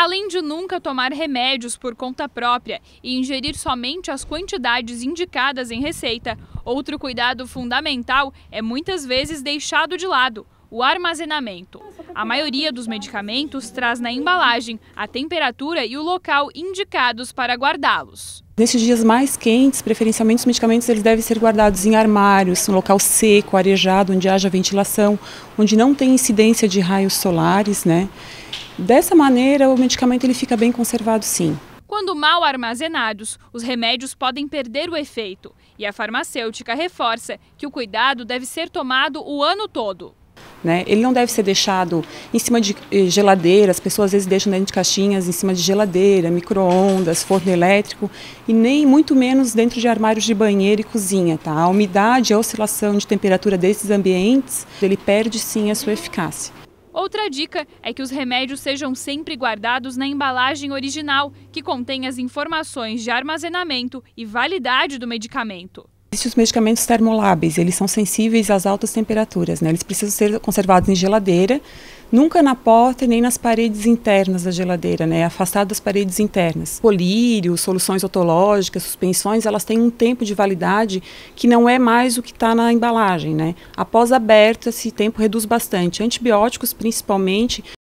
além de nunca tomar remédios por conta própria e ingerir somente as quantidades indicadas em receita, outro cuidado fundamental é muitas vezes deixado de lado. O armazenamento. A maioria dos medicamentos traz na embalagem a temperatura e o local indicados para guardá-los. Nesses dias mais quentes, preferencialmente os medicamentos eles devem ser guardados em armários, um local seco, arejado, onde haja ventilação, onde não tem incidência de raios solares, né? Dessa maneira, o medicamento ele fica bem conservado sim. Quando mal armazenados, os remédios podem perder o efeito. E a farmacêutica reforça que o cuidado deve ser tomado o ano todo. Né? Ele não deve ser deixado em cima de eh, geladeira, as pessoas às vezes deixam dentro de caixinhas, em cima de geladeira, micro-ondas, forno elétrico, e nem muito menos dentro de armários de banheiro e cozinha. Tá? A umidade e a oscilação de temperatura desses ambientes, ele perde sim a sua eficácia. Outra dica é que os remédios sejam sempre guardados na embalagem original, que contém as informações de armazenamento e validade do medicamento. Existem os medicamentos termoláveis, eles são sensíveis às altas temperaturas, né? eles precisam ser conservados em geladeira nunca na porta nem nas paredes internas da geladeira, né? afastado das paredes internas. Polírio, soluções otológicas, suspensões, elas têm um tempo de validade que não é mais o que está na embalagem. Né? Após aberta, esse tempo reduz bastante. Antibióticos, principalmente,